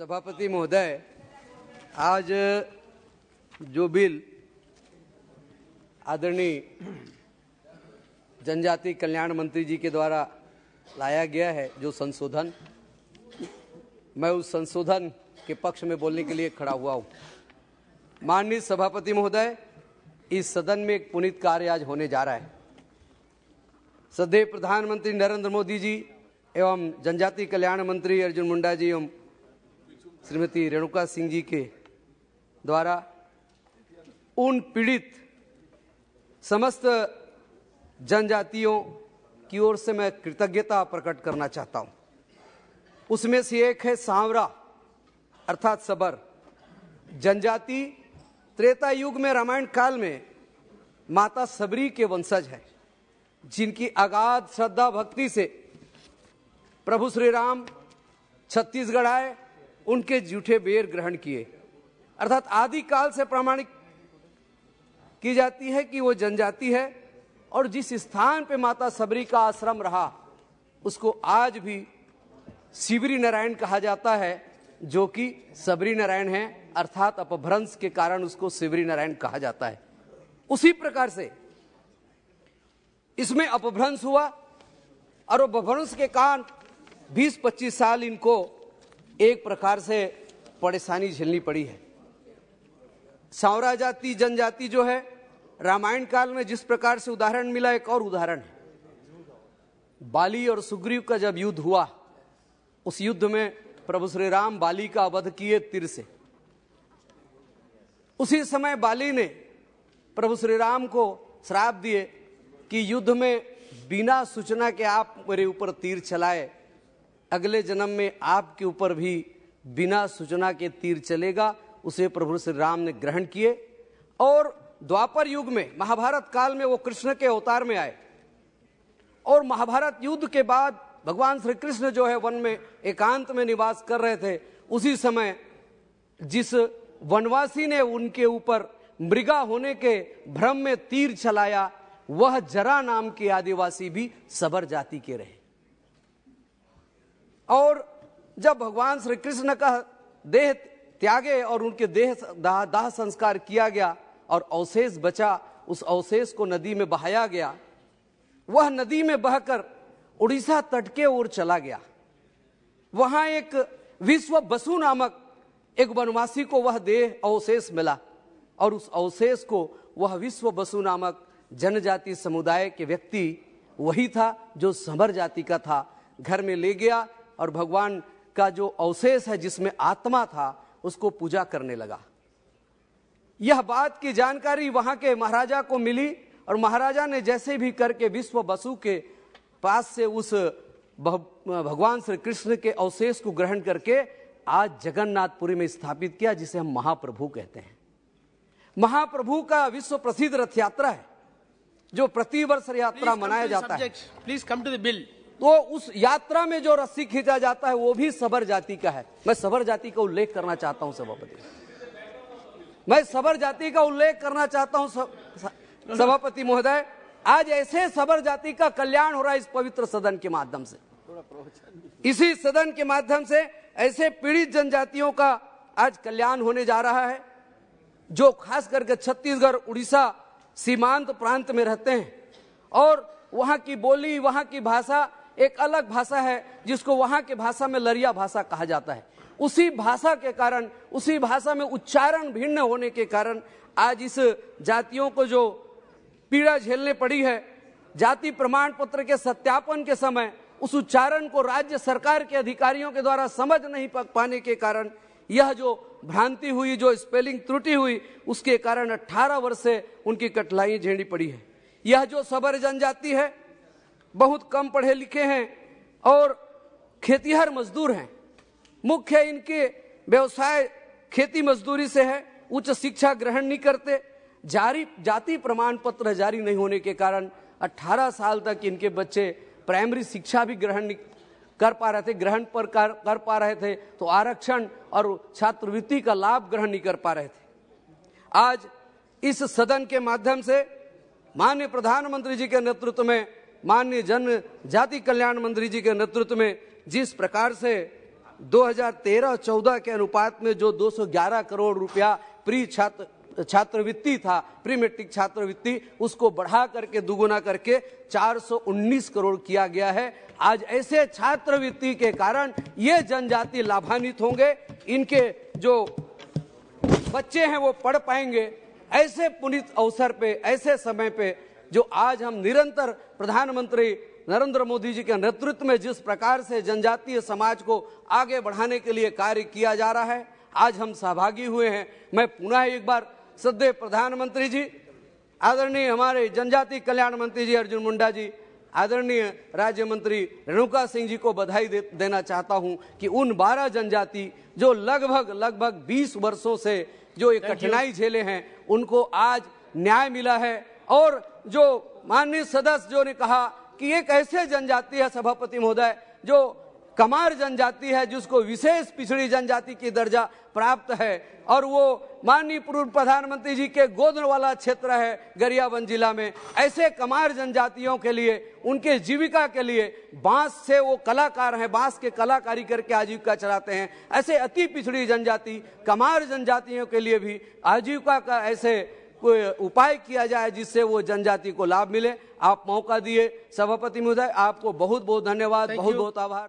सभापति महोदय आज जो बिल आदरणीय जनजाति कल्याण मंत्री जी के द्वारा लाया गया है जो संशोधन मैं उस संशोधन के पक्ष में बोलने के लिए खड़ा हुआ हूँ माननीय सभापति महोदय इस सदन में एक पुनित कार्य आज होने जा रहा है सदैव प्रधानमंत्री नरेंद्र मोदी जी एवं जनजाति कल्याण मंत्री अर्जुन मुंडा जी एवं श्रीमती रेणुका सिंह जी के द्वारा उन पीड़ित समस्त जनजातियों की ओर से मैं कृतज्ञता प्रकट करना चाहता हूँ उसमें से एक है सांवरा अर्थात सबर जनजाति त्रेता युग में रामायण काल में माता सबरी के वंशज हैं जिनकी अगाध श्रद्धा भक्ति से प्रभु श्री राम छत्तीसगढ़ आए उनके जूठे बेर ग्रहण किए अर्थात आदिकाल से प्रामाणिक की जाती है कि वो जनजाति है और जिस स्थान पे माता सबरी का आश्रम रहा उसको आज भी शिवरी नारायण कहा जाता है जो कि सबरी नारायण है अर्थात अपभ्रंश के कारण उसको शिवरी नारायण कहा जाता है उसी प्रकार से इसमें अपभ्रंश हुआ और अपभ्रंश के कारण 20-25 साल इनको एक प्रकार से परेशानी झेलनी पड़ी है सावरा जाति जनजाति जो है रामायण काल में जिस प्रकार से उदाहरण मिला एक और उदाहरण है बाली और सुग्रीव का जब युद्ध हुआ उस युद्ध में प्रभु श्री राम बाली का अवध किए तिर से उसी समय बाली ने प्रभु श्री राम को श्राप दिए कि युद्ध में बिना सूचना के आप मेरे ऊपर तीर चलाए अगले जन्म में आपके ऊपर भी बिना सूचना के तीर चलेगा उसे प्रभु श्री राम ने ग्रहण किए और द्वापर युग में महाभारत काल में वो कृष्ण के अवतार में आए और महाभारत युद्ध के बाद भगवान श्री कृष्ण जो है वन में एकांत में निवास कर रहे थे उसी समय जिस वनवासी ने उनके ऊपर मृगा होने के भ्रम में तीर चलाया वह जरा नाम के आदिवासी भी सबर जाति के रहे और जब भगवान श्री कृष्ण का देह त्यागे और उनके देह दाह दाह संस्कार किया गया और अवशेष बचा उस अवशेष को नदी में बहाया गया वह नदी में बहकर उड़ीसा तट के ओर चला गया वहां एक विश्व बसु नामक एक वनवासी को वह देह अवशेष मिला और उस अवशेष को वह विश्व बसु नामक जनजाति समुदाय के व्यक्ति वही था जो समर जाति का था घर में ले गया और भगवान का जो अवशेष है जिसमें आत्मा था उसको पूजा करने लगा यह बात की जानकारी वहां के महाराजा को मिली और महाराजा ने जैसे भी करके विश्व बसु के पास से उस भगवान श्री कृष्ण के अवशेष को ग्रहण करके आज जगन्नाथपुरी में स्थापित किया जिसे हम महाप्रभु कहते हैं महाप्रभु का विश्व प्रसिद्ध रथ यात्रा है जो प्रतिवर्ष यात्रा मनाया जाता है please come to the bill तो उस यात्रा में जो रस्सी खींचा जाता है वो भी सबर जाति का है मैं सबर जाति का उल्लेख करना चाहता हूं सभापति मैं सबर जाति का उल्लेख करना चाहता हूं सभापति महोदय आज ऐसे सबर जाति का कल्याण हो रहा है इस पवित्र सदन के माध्यम से इसी सदन के माध्यम से ऐसे पीड़ित जनजातियों का आज कल्याण होने जा रहा है जो खास करके छत्तीसगढ़ उड़ीसा सीमांत प्रांत में रहते हैं और वहां की बोली वहां की भाषा एक अलग भाषा है जिसको वहां के भाषा में लरिया भाषा कहा जाता है उसी भाषा के कारण उसी भाषा में उच्चारण भिन्न होने के कारण आज इस जातियों को जो पीड़ा झेलने पड़ी है जाति प्रमाण पत्र के सत्यापन के समय उस उच्चारण को राज्य सरकार के अधिकारियों के द्वारा समझ नहीं पाने के कारण यह जो भ्रांति हुई जो स्पेलिंग त्रुटि हुई उसके कारण 18 वर्ष से उनकी कठिनाई झेड़ी पड़ी है यह जो सबर जनजाति है बहुत कम पढ़े लिखे हैं और खेतीहर मजदूर हैं मुख्य इनके व्यवसाय खेती मजदूरी से है उच्च शिक्षा ग्रहण नहीं करते जारी जाति प्रमाण पत्र जारी नहीं होने के कारण 18 साल तक इनके बच्चे प्राइमरी शिक्षा भी ग्रहण कर पा रहे थे ग्रहण पर कर, कर पा रहे थे तो आरक्षण और छात्रवृत्ति का लाभ ग्रहण नहीं कर पा रहे थे आज इस सदन के माध्यम से माननीय प्रधानमंत्री जी के नेतृत्व में माननीय जन जाति कल्याण मंत्री जी के नेतृत्व में जिस प्रकार से 2013-14 के अनुपात में जो 211 करोड़ रुपया प्री छात्र छात्रवृत्ति था प्री मेट्रिक छात्रवृत्ति उसको बढ़ा करके दुगुना करके 419 करोड़ किया गया है आज ऐसे छात्रवृत्ति के कारण ये जनजाति लाभान्वित होंगे इनके जो बच्चे हैं वो पढ़ पाएंगे ऐसे पुनित अवसर पे ऐसे समय पे जो आज हम निरंतर प्रधानमंत्री नरेंद्र मोदी जी के नेतृत्व में जिस प्रकार से जनजातीय समाज को आगे बढ़ाने के लिए कार्य किया जा रहा है आज हम सहभागी हुए हैं मैं पुनः एक बार सदे प्रधानमंत्री जी आदरणीय हमारे जनजाति कल्याण मंत्री जी अर्जुन मुंडा जी आदरणीय राज्य मंत्री रेणुका सिंह जी को बधाई दे, देना चाहता हूं कि उन 12 जनजाति जो लगभग लगभग 20 वर्षों से जो ये कठिनाई झेले हैं उनको आज न्याय मिला है और जो माननीय सदस्य जो ने कहा कि एक ऐसे जनजाति है सभापति महोदय जो कमार जनजाति है जिसको विशेष पिछड़ी जनजाति की दर्जा प्राप्त है और वो माननीय पूर्व प्रधानमंत्री जी के गोद वाला क्षेत्र है गरियाबंद जिला में ऐसे कमार जनजातियों के लिए उनके जीविका के लिए बांस से वो कलाकार हैं बांस के कलाकारी करके आजीविका चलाते हैं ऐसे अति पिछड़ी जनजाति कमार जनजातियों के लिए भी आजीविका का ऐसे कोई उपाय किया जाए जिससे वो जनजाति को लाभ मिले आप मौका दिए सभापति महोदय आपको बहुत बहुत धन्यवाद बहुत बहुत आभार